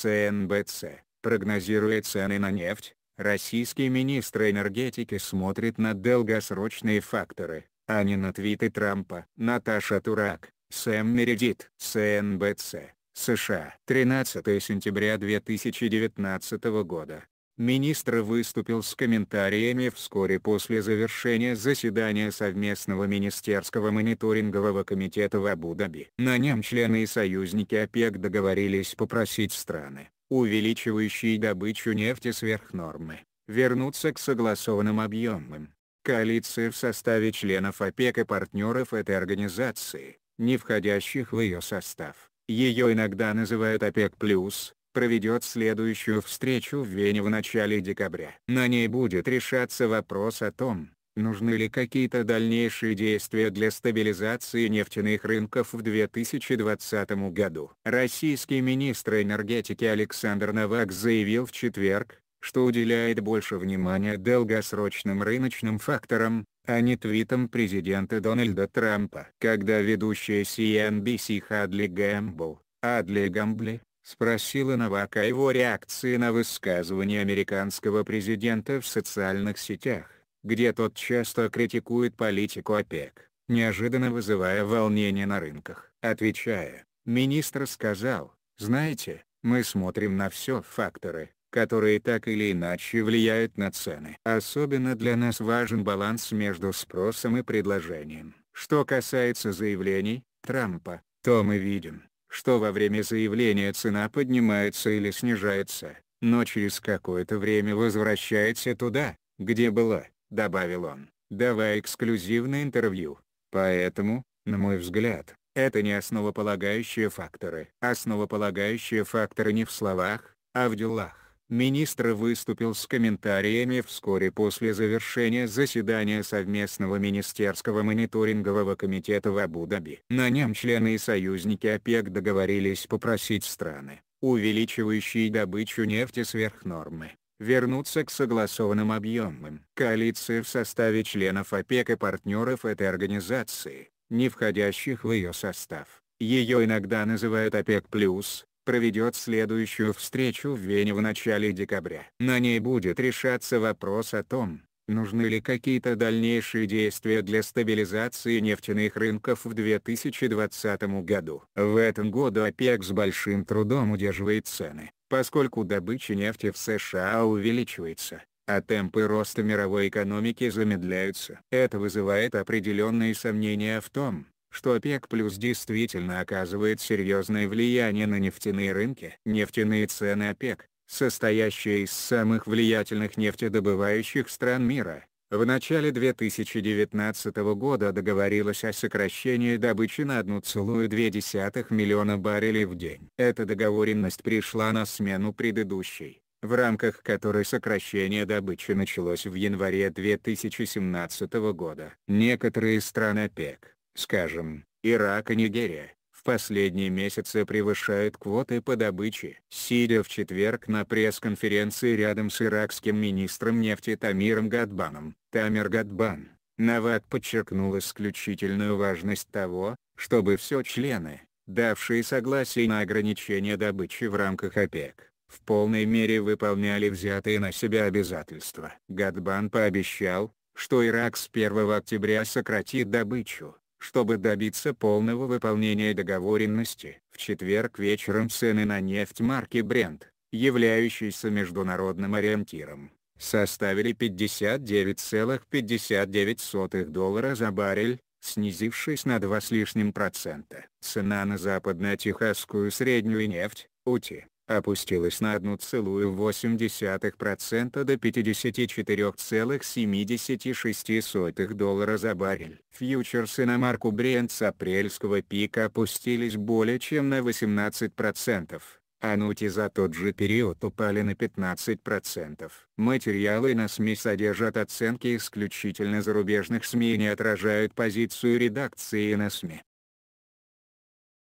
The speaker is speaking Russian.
СНБЦ, прогнозируя цены на нефть, российский министр энергетики смотрит на долгосрочные факторы, а не на твиты Трампа. Наташа Турак, Сэм Мередит, СНБЦ, США. 13 сентября 2019 года. Министр выступил с комментариями вскоре после завершения заседания совместного министерского мониторингового комитета в Абу-Даби. На нем члены и союзники ОПЕК договорились попросить страны, увеличивающие добычу нефти сверх нормы, вернуться к согласованным объемам. Коалиция в составе членов ОПЕК и партнеров этой организации, не входящих в ее состав, ее иногда называют ОПЕК+, плюс проведет следующую встречу в Вене в начале декабря. На ней будет решаться вопрос о том, нужны ли какие-то дальнейшие действия для стабилизации нефтяных рынков в 2020 году. Российский министр энергетики Александр Новак заявил в четверг, что уделяет больше внимания долгосрочным рыночным факторам, а не твитам президента Дональда Трампа. Когда ведущая CNBC Хадли Гэмбл, Адли Гамбли, Спросила Навака его реакции на высказывание американского президента в социальных сетях, где тот часто критикует политику ОПЕК, неожиданно вызывая волнение на рынках. Отвечая, министр сказал, знаете, мы смотрим на все факторы, которые так или иначе влияют на цены. Особенно для нас важен баланс между спросом и предложением. Что касается заявлений Трампа, то мы видим, что во время заявления цена поднимается или снижается, но через какое-то время возвращается туда, где была, добавил он, давая эксклюзивное интервью. Поэтому, на мой взгляд, это не основополагающие факторы. Основополагающие факторы не в словах, а в делах. Министр выступил с комментариями вскоре после завершения заседания совместного министерского мониторингового комитета в Абу-Даби. На нем члены и союзники ОПЕК договорились попросить страны, увеличивающие добычу нефти сверх нормы, вернуться к согласованным объемам. Коалиция в составе членов ОПЕК и партнеров этой организации, не входящих в ее состав, ее иногда называют ОПЕК+, плюс проведет следующую встречу в Вене в начале декабря. На ней будет решаться вопрос о том, нужны ли какие-то дальнейшие действия для стабилизации нефтяных рынков в 2020 году. В этом году ОПЕК с большим трудом удерживает цены, поскольку добыча нефти в США увеличивается а темпы роста мировой экономики замедляются. Это вызывает определенные сомнения в том, что ОПЕК плюс действительно оказывает серьезное влияние на нефтяные рынки. Нефтяные цены ОПЕК, состоящие из самых влиятельных нефтедобывающих стран мира, в начале 2019 года договорилась о сокращении добычи на 1,2 миллиона баррелей в день. Эта договоренность пришла на смену предыдущей, в рамках которой сокращение добычи началось в январе 2017 года. Некоторые страны ОПЕК, Скажем, Ирак и Нигерия, в последние месяцы превышают квоты по добыче. Сидя в четверг на пресс-конференции рядом с иракским министром нефти Тамиром Гадбаном, Тамир Гадбан, Навак подчеркнул исключительную важность того, чтобы все члены, давшие согласие на ограничение добычи в рамках ОПЕК, в полной мере выполняли взятые на себя обязательства. Гадбан пообещал, что Ирак с 1 октября сократит добычу, чтобы добиться полного выполнения договоренности. В четверг вечером цены на нефть марки Брент, являющейся международным ориентиром, составили 59,59 доллара за баррель, снизившись на 2 с лишним процента. Цена на западно-техасскую среднюю нефть, УТИ, опустилась на 1,8% до 54,76 доллара за баррель. Фьючерсы на марку Brent с апрельского пика опустились более чем на 18%. А нути за тот же период упали на 15%. Материалы на СМИ содержат оценки исключительно зарубежных СМИ и не отражают позицию редакции на СМИ.